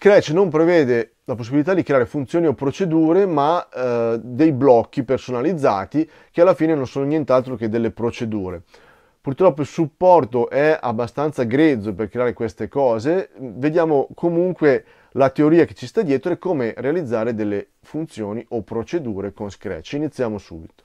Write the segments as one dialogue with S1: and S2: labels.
S1: Scratch non prevede la possibilità di creare funzioni o procedure, ma eh, dei blocchi personalizzati che alla fine non sono nient'altro che delle procedure. Purtroppo il supporto è abbastanza grezzo per creare queste cose, vediamo comunque la teoria che ci sta dietro e come realizzare delle funzioni o procedure con Scratch. Iniziamo subito.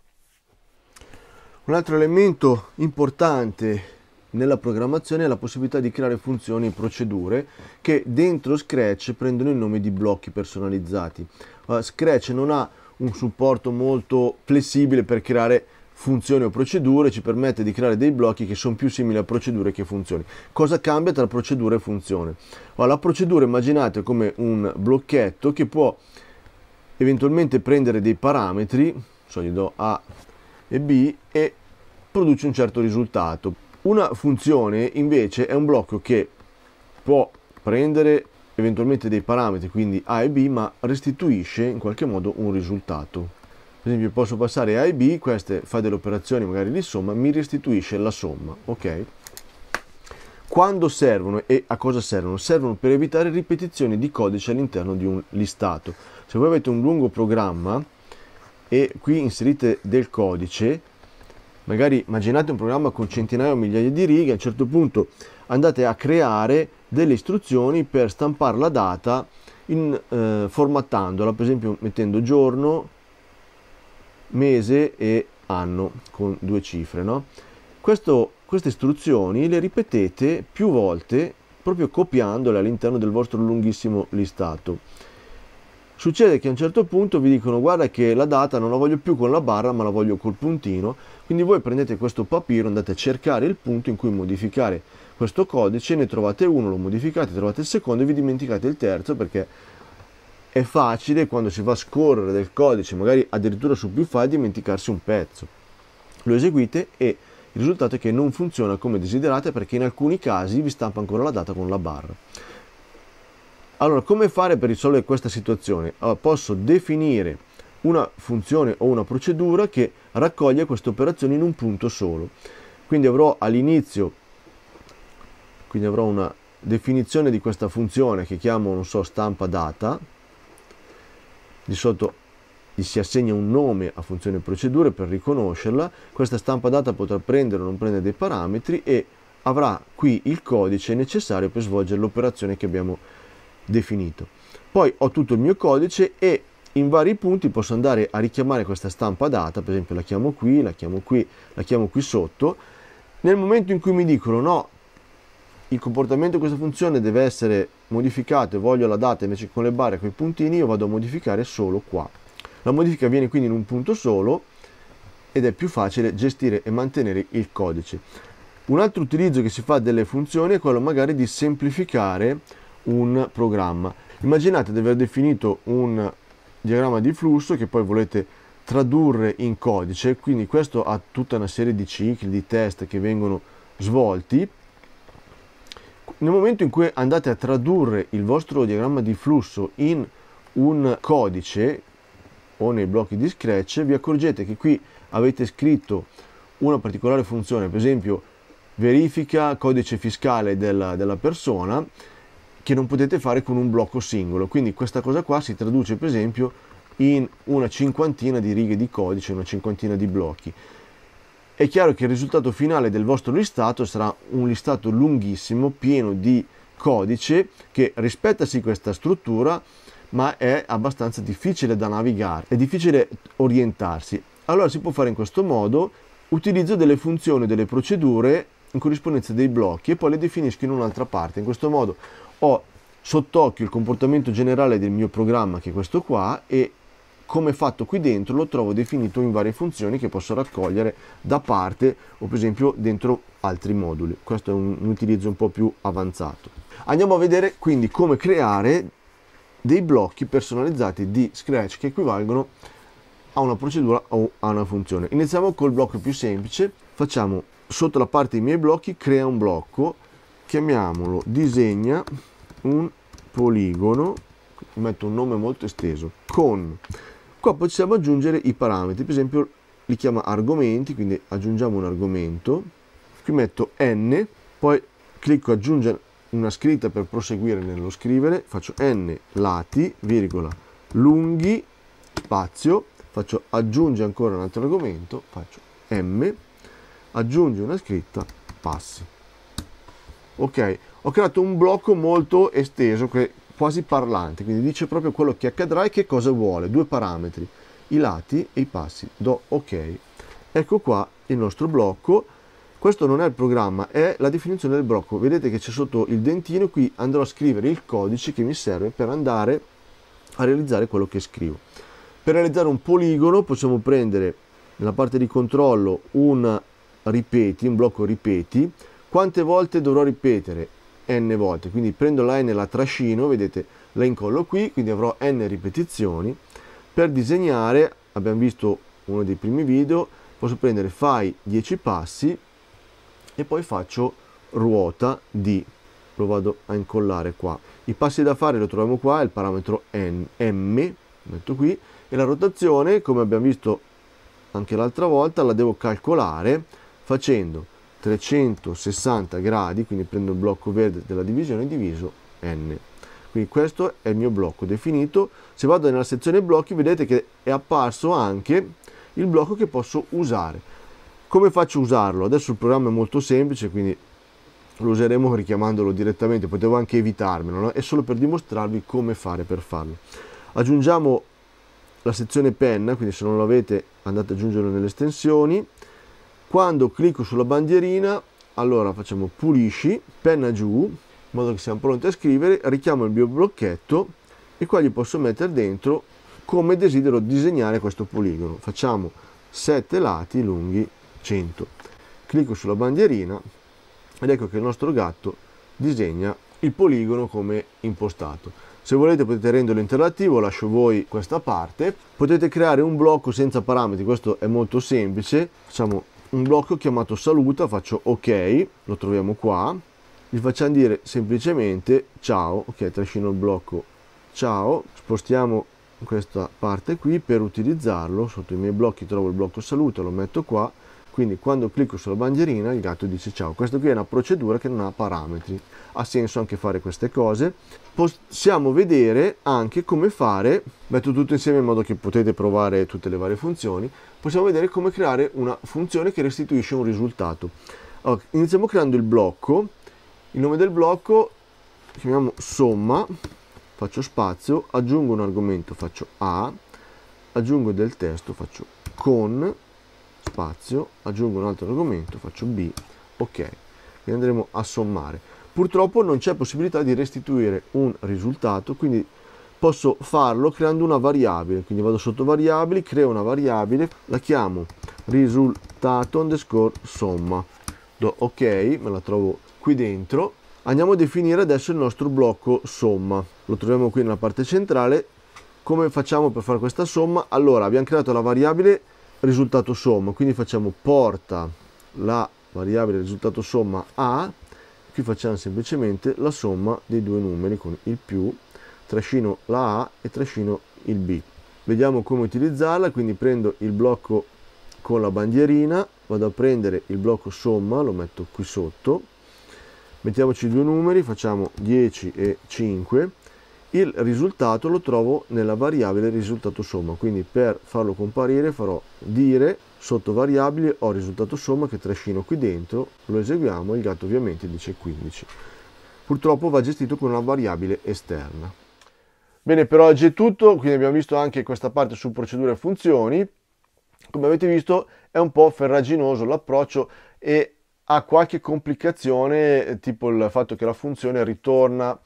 S1: Un altro elemento importante nella programmazione la possibilità di creare funzioni e procedure che dentro Scratch prendono il nome di blocchi personalizzati. Uh, Scratch non ha un supporto molto flessibile per creare funzioni o procedure, ci permette di creare dei blocchi che sono più simili a procedure che funzioni. Cosa cambia tra procedura e funzione? Allora, la procedura immaginate come un blocchetto che può eventualmente prendere dei parametri, so gli do A e B, e produce un certo risultato. Una funzione invece è un blocco che può prendere eventualmente dei parametri, quindi A e B, ma restituisce in qualche modo un risultato. Per esempio posso passare A e B, queste fa delle operazioni magari di somma, mi restituisce la somma, ok? Quando servono e a cosa servono? Servono per evitare ripetizioni di codice all'interno di un listato. Se voi avete un lungo programma e qui inserite del codice, magari immaginate un programma con centinaia o migliaia di righe, a un certo punto andate a creare delle istruzioni per stampare la data in, eh, formattandola, per esempio mettendo giorno, mese e anno con due cifre. No? Questo, queste istruzioni le ripetete più volte proprio copiandole all'interno del vostro lunghissimo listato. Succede che a un certo punto vi dicono guarda che la data non la voglio più con la barra ma la voglio col puntino, quindi voi prendete questo papiro, andate a cercare il punto in cui modificare questo codice, ne trovate uno, lo modificate, trovate il secondo e vi dimenticate il terzo perché è facile quando si fa scorrere del codice, magari addirittura su più file, dimenticarsi un pezzo. Lo eseguite e il risultato è che non funziona come desiderate perché in alcuni casi vi stampa ancora la data con la barra. Allora, come fare per risolvere questa situazione? Allora, posso definire una funzione o una procedura che raccoglie queste operazioni in un punto solo. Quindi avrò all'inizio quindi avrò una definizione di questa funzione che chiamo, non so, stampa data. Di sotto gli si assegna un nome a funzione procedure per riconoscerla. Questa stampa data potrà prendere o non prendere dei parametri e avrà qui il codice necessario per svolgere l'operazione che abbiamo fatto definito. Poi ho tutto il mio codice e in vari punti posso andare a richiamare questa stampa data, per esempio la chiamo qui, la chiamo qui, la chiamo qui sotto. Nel momento in cui mi dicono no, il comportamento di questa funzione deve essere modificato e voglio la data invece con le barre con i puntini, io vado a modificare solo qua. La modifica viene quindi in un punto solo ed è più facile gestire e mantenere il codice. Un altro utilizzo che si fa delle funzioni è quello magari di semplificare un programma. Immaginate di aver definito un diagramma di flusso che poi volete tradurre in codice, quindi questo ha tutta una serie di cicli, di test che vengono svolti. Nel momento in cui andate a tradurre il vostro diagramma di flusso in un codice o nei blocchi di Scratch, vi accorgete che qui avete scritto una particolare funzione, per esempio verifica codice fiscale della, della persona, che non potete fare con un blocco singolo. Quindi questa cosa qua si traduce per esempio in una cinquantina di righe di codice, una cinquantina di blocchi. È chiaro che il risultato finale del vostro listato sarà un listato lunghissimo, pieno di codice che rispetta sì questa struttura, ma è abbastanza difficile da navigare, è difficile orientarsi. Allora si può fare in questo modo, utilizzo delle funzioni, delle procedure in corrispondenza dei blocchi e poi le definisco in un'altra parte. In questo modo ho sott'occhio il comportamento generale del mio programma che è questo qua e come fatto qui dentro lo trovo definito in varie funzioni che posso raccogliere da parte o per esempio dentro altri moduli. Questo è un, un utilizzo un po' più avanzato. Andiamo a vedere quindi come creare dei blocchi personalizzati di Scratch che equivalgono a una procedura o a una funzione. Iniziamo col blocco più semplice, facciamo sotto la parte dei miei blocchi crea un blocco, chiamiamolo disegna un poligono, metto un nome molto esteso, con. Qua possiamo aggiungere i parametri, per esempio li chiama argomenti, quindi aggiungiamo un argomento, qui metto n, poi clicco aggiungere una scritta per proseguire nello scrivere, faccio n lati, virgola, lunghi, spazio, faccio aggiunge ancora un altro argomento, faccio m, aggiunge una scritta, passi ok? Ho creato un blocco molto esteso, quasi parlante, quindi dice proprio quello che accadrà e che cosa vuole, due parametri, i lati e i passi, do ok. Ecco qua il nostro blocco, questo non è il programma, è la definizione del blocco, vedete che c'è sotto il dentino, qui andrò a scrivere il codice che mi serve per andare a realizzare quello che scrivo. Per realizzare un poligono possiamo prendere nella parte di controllo un ripeti, un blocco ripeti, quante volte dovrò ripetere? n volte, quindi prendo la n la trascino, vedete, la incollo qui, quindi avrò n ripetizioni. Per disegnare, abbiamo visto uno dei primi video, posso prendere fai 10 passi e poi faccio ruota di lo vado a incollare qua. I passi da fare lo troviamo qua, il parametro n, m, metto qui, e la rotazione, come abbiamo visto anche l'altra volta, la devo calcolare facendo 360 gradi, quindi prendo il blocco verde della divisione diviso n. Quindi questo è il mio blocco definito. Se vado nella sezione blocchi vedete che è apparso anche il blocco che posso usare. Come faccio a usarlo? Adesso il programma è molto semplice, quindi lo useremo richiamandolo direttamente, potevo anche evitarmelo, no? è solo per dimostrarvi come fare per farlo. Aggiungiamo la sezione penna, quindi se non l'avete andate ad aggiungerlo nelle estensioni, quando clicco sulla bandierina allora facciamo pulisci penna giù in modo che siamo pronti a scrivere richiamo il mio blocchetto e qua gli posso mettere dentro come desidero disegnare questo poligono facciamo 7 lati lunghi 100 clicco sulla bandierina ed ecco che il nostro gatto disegna il poligono come impostato se volete potete renderlo interattivo, lascio voi questa parte. Potete creare un blocco senza parametri, questo è molto semplice. Facciamo un blocco chiamato saluta, faccio ok, lo troviamo qua, gli facciamo dire semplicemente ciao, ok, trascino il blocco ciao, spostiamo questa parte qui per utilizzarlo, sotto i miei blocchi trovo il blocco saluta, lo metto qua, quindi quando clicco sulla bandierina il gatto dice ciao. Questa qui è una procedura che non ha parametri. Ha senso anche fare queste cose. Possiamo vedere anche come fare, metto tutto insieme in modo che potete provare tutte le varie funzioni, possiamo vedere come creare una funzione che restituisce un risultato. Allora, iniziamo creando il blocco. Il nome del blocco chiamiamo somma, faccio spazio, aggiungo un argomento, faccio A, aggiungo del testo, faccio con spazio, aggiungo un altro argomento, faccio B, ok, e andremo a sommare. Purtroppo non c'è possibilità di restituire un risultato, quindi posso farlo creando una variabile, quindi vado sotto variabili, creo una variabile, la chiamo risultato underscore somma, do ok, me la trovo qui dentro, andiamo a definire adesso il nostro blocco somma, lo troviamo qui nella parte centrale, come facciamo per fare questa somma? Allora abbiamo creato la variabile risultato somma, quindi facciamo porta la variabile risultato somma a, qui facciamo semplicemente la somma dei due numeri con il più, trascino la A e trascino il B. Vediamo come utilizzarla, quindi prendo il blocco con la bandierina, vado a prendere il blocco somma, lo metto qui sotto, mettiamoci due numeri, facciamo 10 e 5, il risultato lo trovo nella variabile risultato somma quindi per farlo comparire farò dire sotto variabile ho risultato somma che trascino qui dentro lo eseguiamo il gatto ovviamente dice 15 purtroppo va gestito con una variabile esterna bene per oggi è tutto quindi abbiamo visto anche questa parte su procedure e funzioni come avete visto è un po' ferraginoso l'approccio e ha qualche complicazione tipo il fatto che la funzione ritorna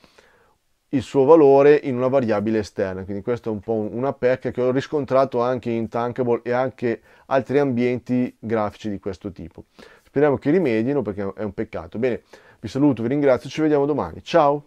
S1: il suo valore in una variabile esterna. Quindi questa è un po' una pecca che ho riscontrato anche in Tankable e anche altri ambienti grafici di questo tipo. Speriamo che rimedino perché è un peccato. Bene, vi saluto, vi ringrazio, ci vediamo domani. Ciao!